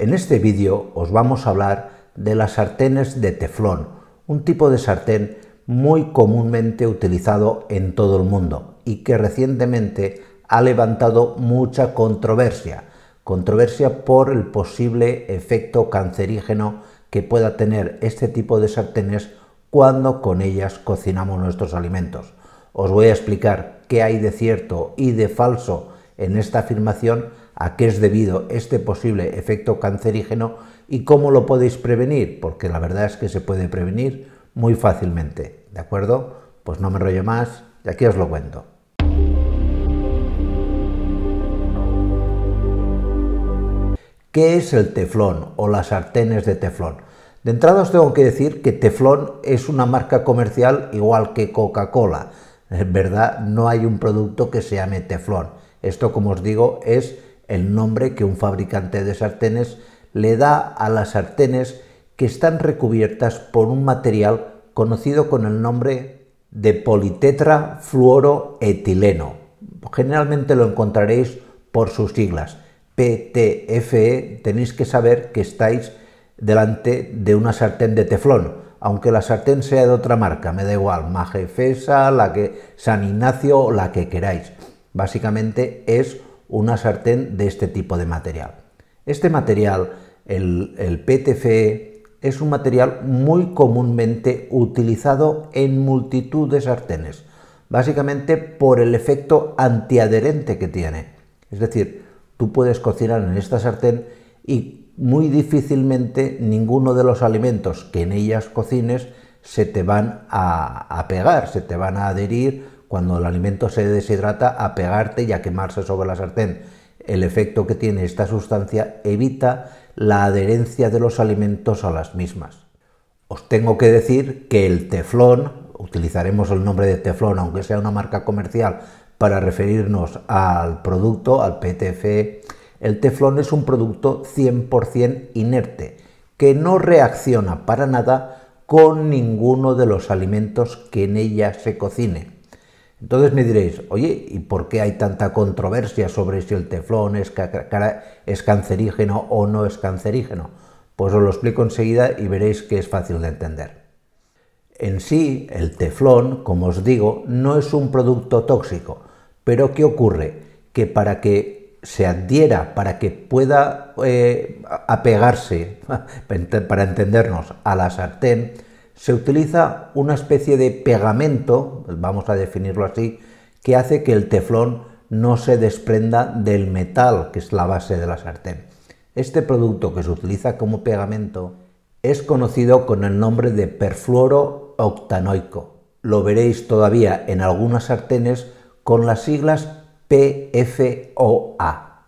En este vídeo os vamos a hablar de las sartenes de teflón, un tipo de sartén muy comúnmente utilizado en todo el mundo y que recientemente ha levantado mucha controversia, controversia por el posible efecto cancerígeno que pueda tener este tipo de sartenes cuando con ellas cocinamos nuestros alimentos. Os voy a explicar qué hay de cierto y de falso en esta afirmación a qué es debido este posible efecto cancerígeno y cómo lo podéis prevenir, porque la verdad es que se puede prevenir muy fácilmente, ¿de acuerdo? Pues no me rollo más y aquí os lo cuento. ¿Qué es el teflón o las sartenes de teflón? De entrada os tengo que decir que teflón es una marca comercial igual que Coca-Cola. En verdad no hay un producto que se llame teflón. Esto, como os digo, es el nombre que un fabricante de sartenes le da a las sartenes que están recubiertas por un material conocido con el nombre de politetra Generalmente lo encontraréis por sus siglas. PTFE, tenéis que saber que estáis delante de una sartén de teflón, aunque la sartén sea de otra marca, me da igual, Majefesa, la que San Ignacio la que queráis. Básicamente es una sartén de este tipo de material. Este material, el, PTFE, es un material muy comúnmente utilizado en multitud de sartenes, básicamente por el efecto antiadherente que tiene. Es decir, tú puedes cocinar en esta sartén y muy difícilmente ninguno de los alimentos que en ellas cocines se te van a pegar, se te van a adherir cuando el alimento se deshidrata, a pegarte y a quemarse sobre la sartén. El efecto que tiene esta sustancia evita la adherencia de los alimentos a las mismas. Os tengo que decir que el teflón, utilizaremos el nombre de teflón aunque sea una marca comercial para referirnos al producto, al PTFE, el teflón es un producto 100% inerte que no reacciona para nada con ninguno de los alimentos que en ella se cocine. Entonces me diréis, oye, ¿y por qué hay tanta controversia sobre si el teflón es, cancerígeno o no es cancerígeno? Pues os lo explico enseguida y veréis que es fácil de entender. En sí, el teflón, como os digo, no es un producto tóxico, pero ¿qué ocurre? Que para que se adhiera, para que pueda eh, apegarse, para entendernos, a la sartén, se utiliza una especie de pegamento, vamos a definirlo así, que hace que el teflón no se desprenda del metal, que es la base de la sartén. Este producto que se utiliza como pegamento es conocido con el nombre de perfluoro octanoico. Lo veréis todavía en algunas sartenes con las siglas PFOA.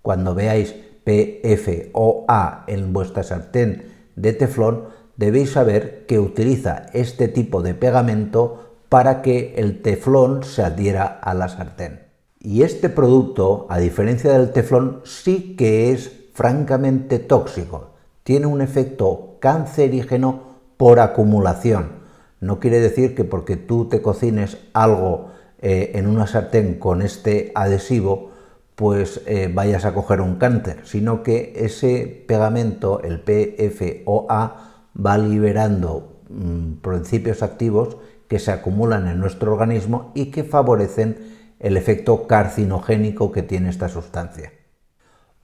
Cuando veáis PFOA en vuestra sartén de teflón, debéis saber que utiliza este tipo de pegamento para que el teflón se adhiera a la sartén. Y este producto, a diferencia del teflón, sí que es francamente tóxico. Tiene un efecto cancerígeno por acumulación. No quiere decir que porque tú te cocines algo eh, en una sartén con este adhesivo, pues eh, vayas a coger un cáncer, sino que ese pegamento, el PFOA, va liberando mm, principios activos que se acumulan en nuestro organismo y que favorecen el efecto carcinogénico que tiene esta sustancia.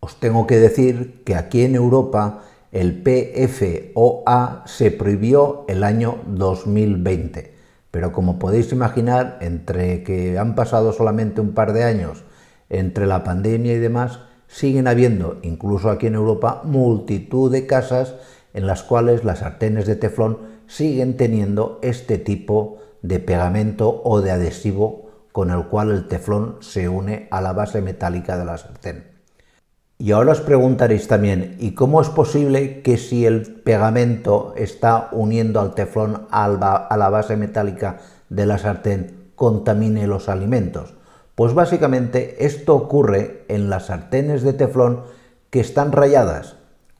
Os tengo que decir que aquí en Europa el PFOA se prohibió el año 2020, pero como podéis imaginar, entre que han pasado solamente un par de años entre la pandemia y demás, siguen habiendo, incluso aquí en Europa, multitud de casas en las cuales las sartenes de teflón siguen teniendo este tipo de pegamento o de adhesivo con el cual el teflón se une a la base metálica de la sartén. Y ahora os preguntaréis también, ¿y cómo es posible que si el pegamento está uniendo al teflón a la base metálica de la sartén contamine los alimentos? Pues básicamente esto ocurre en las sartenes de teflón que están rayadas,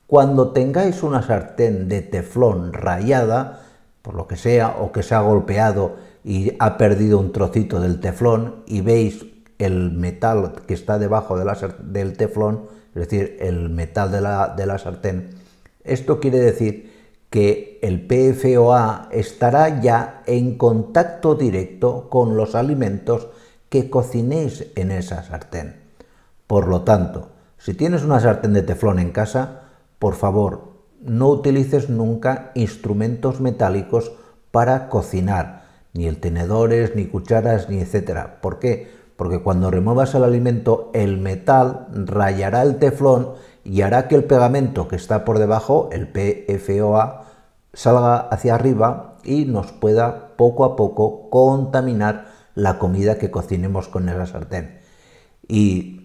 cuando tengáis una sartén de teflón rayada, por lo que sea, o que se ha golpeado y ha perdido un trocito del teflón y veis el metal que está debajo del teflón, es decir, el metal de la, de la sartén, esto quiere decir que el PFOA estará ya en contacto directo con los alimentos que cocinéis en esa sartén. Por lo tanto, si tienes una sartén de teflón en casa, por favor, no utilices nunca instrumentos metálicos para cocinar, ni el tenedores, ni cucharas, ni etcétera. ¿Por qué? Porque cuando remuevas el alimento, el metal rayará el teflón y hará que el pegamento que está por debajo, el PFOA, salga hacia arriba y nos pueda poco a poco contaminar la comida que cocinemos con esa sartén. Y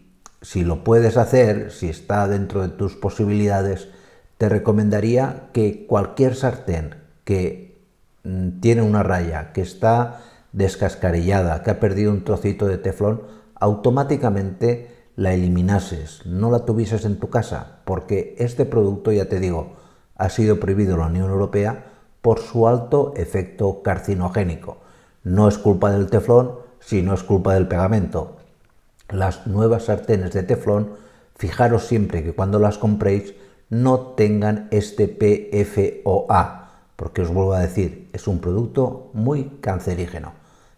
si lo puedes hacer, si está dentro de tus posibilidades, te recomendaría que cualquier sartén que mm, tiene una raya, que está descascarillada, que ha perdido un trocito de teflón, automáticamente la eliminases, no la tuvieses en tu casa, porque este producto, ya te digo, ha sido prohibido en la Unión Europea por su alto efecto carcinogénico. No es culpa del teflón, sino es culpa del pegamento las nuevas sartenes de teflón, fijaros siempre que cuando las compréis no tengan este PFOA, porque os vuelvo a decir, es un producto muy cancerígeno.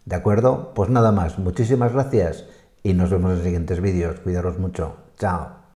¿De acuerdo? Pues nada más, muchísimas gracias y nos vemos en los siguientes vídeos. Cuidaros mucho. Chao.